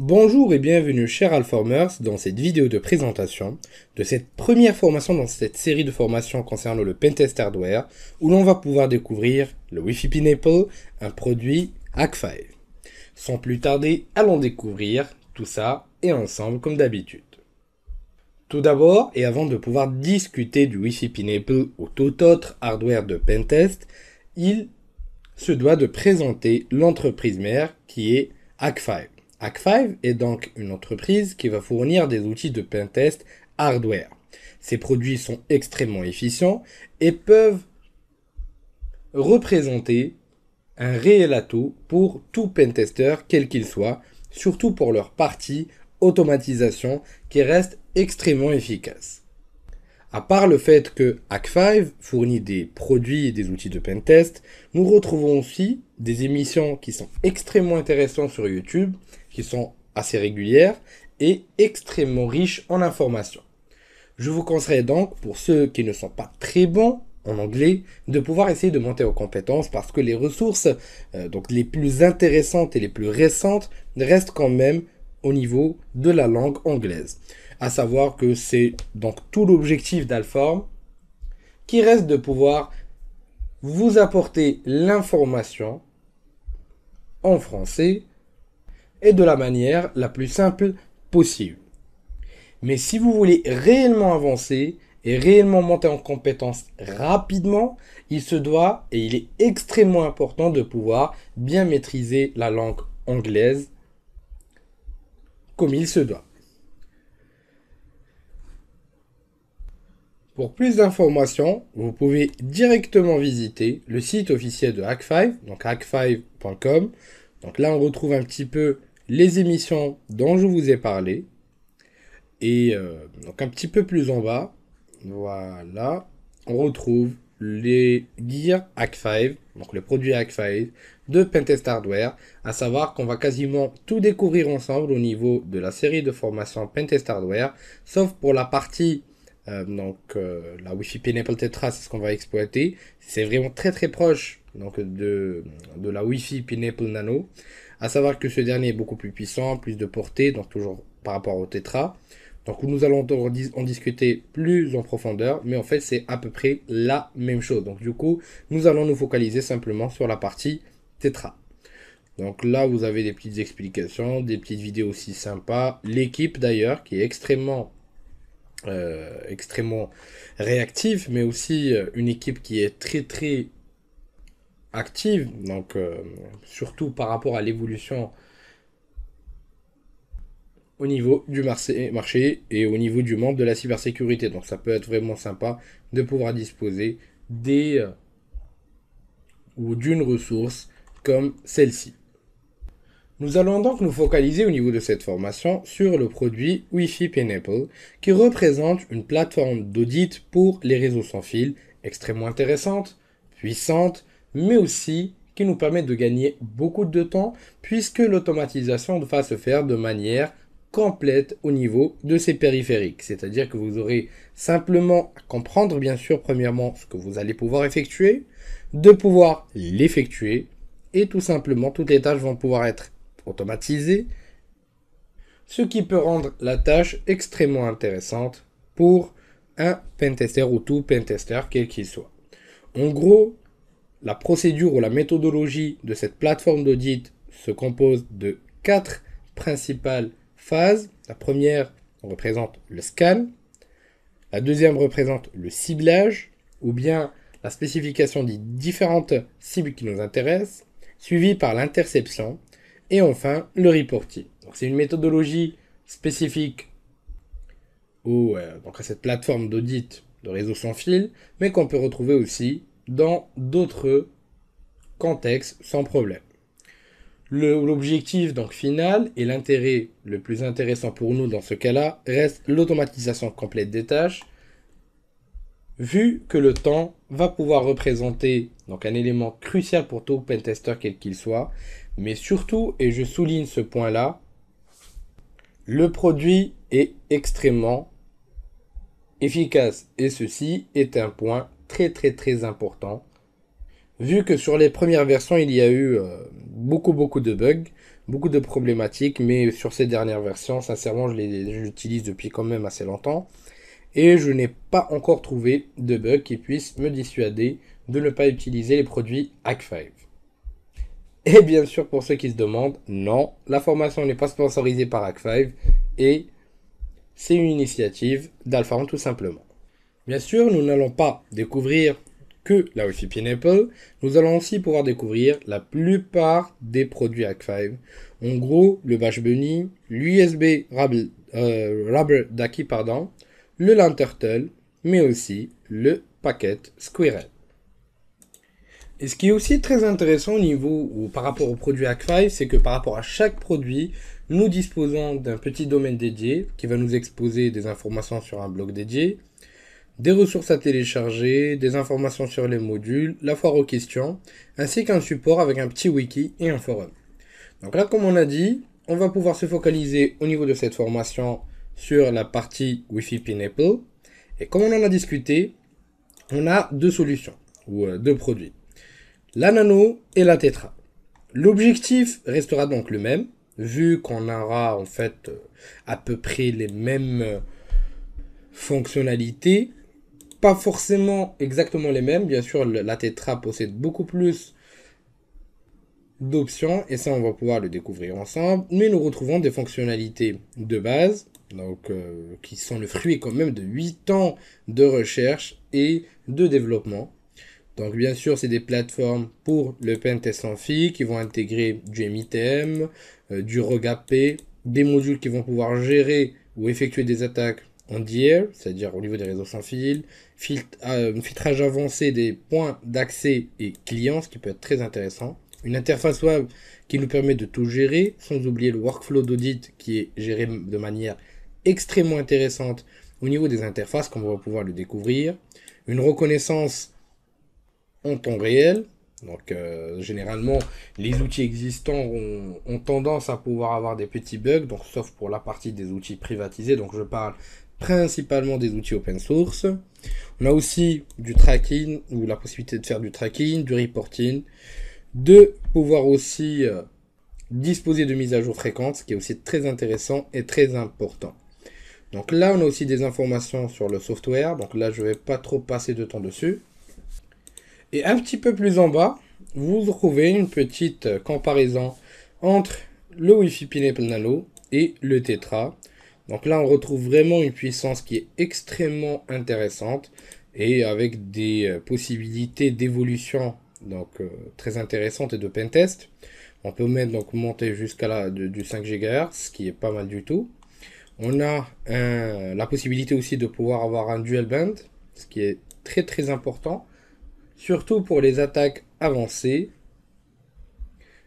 Bonjour et bienvenue chers Alformers dans cette vidéo de présentation de cette première formation dans cette série de formations concernant le Pentest Hardware où l'on va pouvoir découvrir le Wi-Fi Pineapple, un produit Hack5. Sans plus tarder, allons découvrir tout ça et ensemble comme d'habitude. Tout d'abord, et avant de pouvoir discuter du Wi-Fi Pineapple ou tout autre hardware de Pentest, il se doit de présenter l'entreprise mère qui est Hack5. Hack5 est donc une entreprise qui va fournir des outils de pentest hardware. Ces produits sont extrêmement efficients et peuvent représenter un réel atout pour tout pentester, quel qu'il soit, surtout pour leur partie automatisation qui reste extrêmement efficace. À part le fait que Hack5 fournit des produits et des outils de pentest, nous retrouvons aussi des émissions qui sont extrêmement intéressantes sur YouTube sont assez régulières et extrêmement riches en informations. Je vous conseille donc, pour ceux qui ne sont pas très bons en anglais, de pouvoir essayer de monter aux compétences parce que les ressources, euh, donc les plus intéressantes et les plus récentes, restent quand même au niveau de la langue anglaise. À savoir que c'est donc tout l'objectif d'Alform qui reste de pouvoir vous apporter l'information en français et de la manière la plus simple possible. Mais si vous voulez réellement avancer et réellement monter en compétence rapidement, il se doit et il est extrêmement important de pouvoir bien maîtriser la langue anglaise comme il se doit. Pour plus d'informations, vous pouvez directement visiter le site officiel de Hack5, donc hack5.com. Donc là, on retrouve un petit peu les émissions dont je vous ai parlé. Et euh, donc un petit peu plus en bas, voilà, on retrouve les Gear Hack 5, donc le produit Hack 5 de Pentest Hardware, à savoir qu'on va quasiment tout découvrir ensemble au niveau de la série de formation Pentest Hardware, sauf pour la partie euh, donc euh, la Wi-Fi Pineapple Tetra, c'est ce qu'on va exploiter. C'est vraiment très très proche donc de, de la Wi-Fi Pineapple Nano. À savoir que ce dernier est beaucoup plus puissant, plus de portée, donc toujours par rapport au Tetra. Donc nous allons en discuter plus en profondeur, mais en fait c'est à peu près la même chose. Donc du coup, nous allons nous focaliser simplement sur la partie Tetra. Donc là, vous avez des petites explications, des petites vidéos aussi sympas. L'équipe d'ailleurs, qui est extrêmement, euh, extrêmement réactive, mais aussi euh, une équipe qui est très très active, donc euh, surtout par rapport à l'évolution au niveau du marché et au niveau du monde de la cybersécurité. Donc ça peut être vraiment sympa de pouvoir disposer des euh, ou d'une ressource comme celle-ci. Nous allons donc nous focaliser au niveau de cette formation sur le produit Wi-Fi Pineapple qui représente une plateforme d'audit pour les réseaux sans fil extrêmement intéressante, puissante mais aussi qui nous permet de gagner beaucoup de temps puisque l'automatisation va se faire de manière complète au niveau de ces périphériques. C'est-à-dire que vous aurez simplement à comprendre, bien sûr, premièrement, ce que vous allez pouvoir effectuer, de pouvoir l'effectuer, et tout simplement, toutes les tâches vont pouvoir être automatisées, ce qui peut rendre la tâche extrêmement intéressante pour un pentester ou tout pentester, quel qu'il soit. En gros, la procédure ou la méthodologie de cette plateforme d'audit se compose de quatre principales phases. La première représente le scan, la deuxième représente le ciblage ou bien la spécification des différentes cibles qui nous intéressent, suivie par l'interception et enfin le reporting. C'est une méthodologie spécifique euh, à cette plateforme d'audit de réseau sans fil, mais qu'on peut retrouver aussi dans d'autres contextes sans problème. L'objectif donc final et l'intérêt le plus intéressant pour nous dans ce cas-là reste l'automatisation complète des tâches, vu que le temps va pouvoir représenter donc un élément crucial pour tout pentester quel qu'il soit, mais surtout, et je souligne ce point-là, le produit est extrêmement efficace et ceci est un point très très très important. Vu que sur les premières versions, il y a eu euh, beaucoup beaucoup de bugs, beaucoup de problématiques, mais sur ces dernières versions, sincèrement, je les utilise depuis quand même assez longtemps. Et je n'ai pas encore trouvé de bugs qui puisse me dissuader de ne pas utiliser les produits Hack 5. Et bien sûr, pour ceux qui se demandent, non, la formation n'est pas sponsorisée par Hack 5 et c'est une initiative d'Alpharon tout simplement. Bien sûr, nous n'allons pas découvrir que la Wi-Fi Pineapple, nous allons aussi pouvoir découvrir la plupart des produits Hack 5. En gros, le Bash Bunny, l'USB Rubber, euh, Daki, pardon, le Land Turtle, mais aussi le Packet Squirrel. Et ce qui est aussi très intéressant au niveau ou par rapport aux produits Hack 5, c'est que par rapport à chaque produit, nous disposons d'un petit domaine dédié qui va nous exposer des informations sur un blog dédié des ressources à télécharger, des informations sur les modules, la foire aux questions, ainsi qu'un support avec un petit wiki et un forum. Donc là, comme on a dit, on va pouvoir se focaliser au niveau de cette formation sur la partie Wi-Fi Et comme on en a discuté, on a deux solutions, ou euh, deux produits, la Nano et la Tetra. L'objectif restera donc le même, vu qu'on aura en fait euh, à peu près les mêmes euh, fonctionnalités, pas forcément exactement les mêmes. Bien sûr, la Tetra possède beaucoup plus d'options et ça on va pouvoir le découvrir ensemble mais nous retrouvons des fonctionnalités de base donc euh, qui sont le fruit quand même de 8 ans de recherche et de développement donc bien sûr c'est des plateformes pour le pentest fil qui vont intégrer du MITM euh, du regapé, des modules qui vont pouvoir gérer ou effectuer des attaques en DR c'est à dire au niveau des réseaux sans fil filtre, euh, filtrage avancé des points d'accès et clients, ce qui peut être très intéressant. Une interface web qui nous permet de tout gérer, sans oublier le workflow d'audit qui est géré de manière extrêmement intéressante au niveau des interfaces, comme on va pouvoir le découvrir. Une reconnaissance en temps réel. Donc euh, généralement, les outils existants ont, ont, tendance à pouvoir avoir des petits bugs, donc sauf pour la partie des outils privatisés. Donc je parle principalement des outils open source. On a aussi du tracking, ou la possibilité de faire du tracking, du reporting, de pouvoir aussi euh, disposer de mises à jour fréquentes, ce qui est aussi très intéressant et très important. Donc là, on a aussi des informations sur le software, donc là, je ne vais pas trop passer de temps dessus. Et un petit peu plus en bas, vous trouvez une petite euh, comparaison entre le Wi-Fi Nano et le Tetra, donc là, on retrouve vraiment une puissance qui est extrêmement intéressante et avec des euh, possibilités d'évolution donc euh, très intéressantes et de pentest. On peut même donc monter jusqu'à la du 5 GHz, ce qui est pas mal du tout. On a la possibilité aussi de pouvoir avoir un dual band, ce qui est très très important, surtout pour les attaques avancées.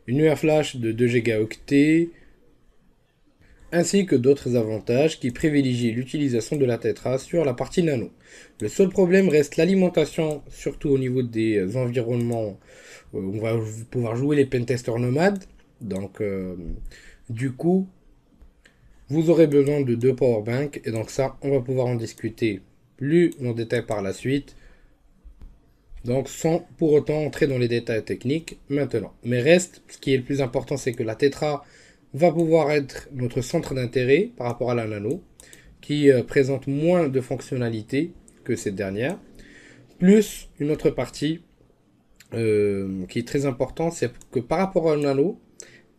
Une UR flash de 2 Go, ainsi que d'autres avantages qui privilégient l'utilisation de la Tetra sur la partie nano. Le seul problème reste l'alimentation, surtout au niveau des environnements où euh, on va pouvoir jouer les pentesters nomades. Donc, euh, du coup, vous aurez besoin de deux powerbanks et donc ça, on va pouvoir en discuter plus en détail par la suite. Donc sans pour autant entrer dans les détails techniques maintenant. Mais reste, ce qui est le plus important, c'est que la Tetra va pouvoir être notre centre d'intérêt par rapport à la Nano, qui euh, présente moins de fonctionnalités que cette dernière, plus une autre partie euh, qui est très importante, c'est que par rapport à la Nano,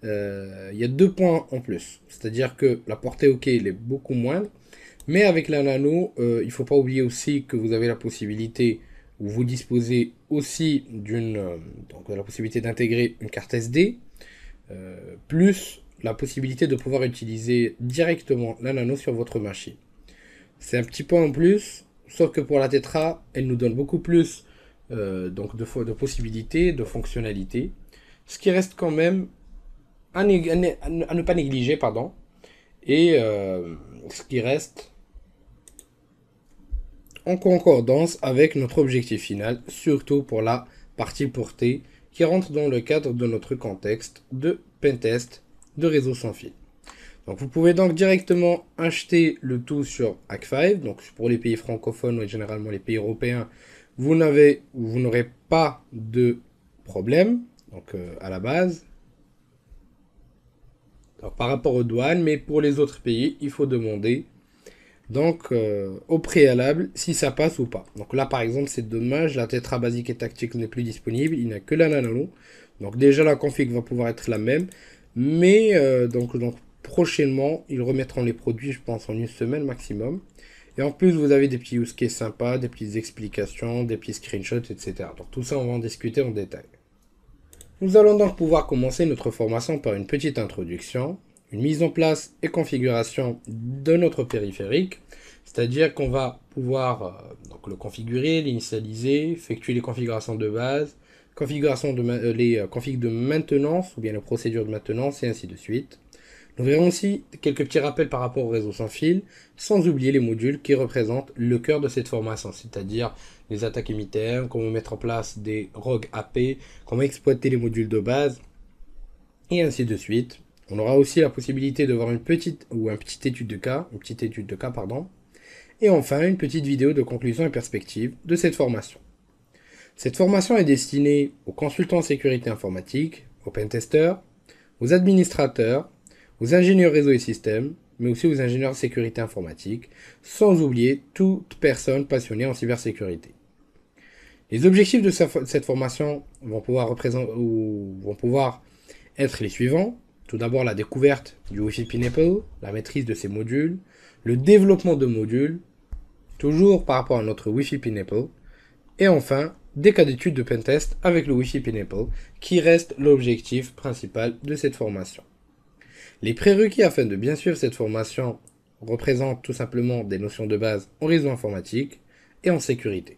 euh, il y a deux points en plus. C'est-à-dire que la portée OK, elle est beaucoup moindre, mais avec la Nano, il ne faut pas oublier aussi que vous avez la possibilité ou vous disposez aussi d'une donc la possibilité d'intégrer une carte SD, plus la possibilité de pouvoir utiliser directement la nano sur votre machine. C'est un petit point en plus, sauf que pour la Tetra, elle nous donne beaucoup plus euh, donc de, de, possibilités, de fonctionnalités, ce qui reste quand même à, ne pas négliger, pardon, et euh, ce qui reste en concordance avec notre objectif final, surtout pour la partie portée qui rentre dans le cadre de notre contexte de pentest de réseau sans fil. Donc vous pouvez donc directement acheter le tout sur ac 5 Donc pour les pays francophones et généralement les pays européens, vous n'avez vous n'aurez pas de problème. Donc euh, à la base. par rapport aux douanes, mais pour les autres pays, il faut demander donc euh, au préalable si ça passe ou pas. Donc là par exemple c'est dommage, la tétra basique et tactique n'est plus disponible, il n'y a que la Donc déjà la config va pouvoir être la même. Mais euh, donc, prochainement, ils remettront les produits, je pense, en une semaine maximum. Et en plus, vous avez des petits use est sympas, des petites explications, des petits screenshots, etc. Donc tout ça, on va en discuter en détail. Nous allons donc pouvoir commencer notre formation par une petite introduction, une mise en place et configuration de notre périphérique, c'est-à-dire qu'on va pouvoir euh, donc le configurer, l'initialiser, effectuer les configurations de base, configuration de, euh, les euh, configs de maintenance ou bien les procédures de maintenance et ainsi de suite. Nous verrons aussi quelques petits rappels par rapport au réseau sans fil, sans oublier les modules qui représentent le cœur de cette formation, c'est-à-dire les attaques imitaires, comment mettre en place des rogues AP, comment exploiter les modules de base, et ainsi de suite. On aura aussi la possibilité de voir une petite ou un petite étude de cas, une petite étude de cas pardon, et enfin une petite vidéo de conclusion et perspective de cette formation. Cette formation est destinée aux consultants en sécurité informatique, aux pentesters, aux administrateurs, aux ingénieurs réseau et système, mais aussi aux ingénieurs sécurité informatique, sans oublier toute personne passionnée en cybersécurité. Les objectifs de cette formation vont pouvoir, ou vont pouvoir être les suivants. Tout d'abord, la découverte du Wi-Fi Pineapple, la maîtrise de ses modules, le développement de modules, toujours par rapport à notre Wi-Fi Pineapple, et enfin des cas d'études de pentest avec le Wi-Fi Pineapple, qui reste l'objectif principal de cette formation. Les prérequis afin de bien suivre cette formation représentent tout simplement des notions de base en réseau informatique et en sécurité.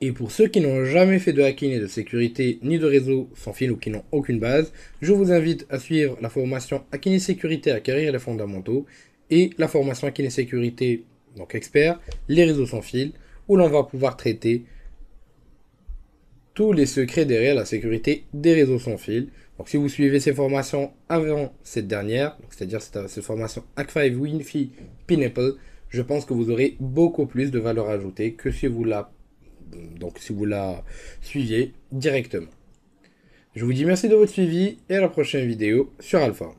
Et pour ceux qui n'ont jamais fait de hacking et de sécurité ni de réseau sans fil ou qui n'ont aucune base, je vous invite à suivre la formation Hacking et sécurité, acquérir les fondamentaux et la formation Hacking et sécurité, donc expert, les réseaux sans fil, où l'on va pouvoir traiter tous les secrets derrière la sécurité des réseaux sans fil. Donc si vous suivez ces formations avant cette dernière, c'est-à-dire cette, formations formation Hack5 WinFi Pineapple, je pense que vous aurez beaucoup plus de valeur ajoutée que si vous la, donc si vous la suiviez directement. Je vous dis merci de votre suivi et à la prochaine vidéo sur Alpha.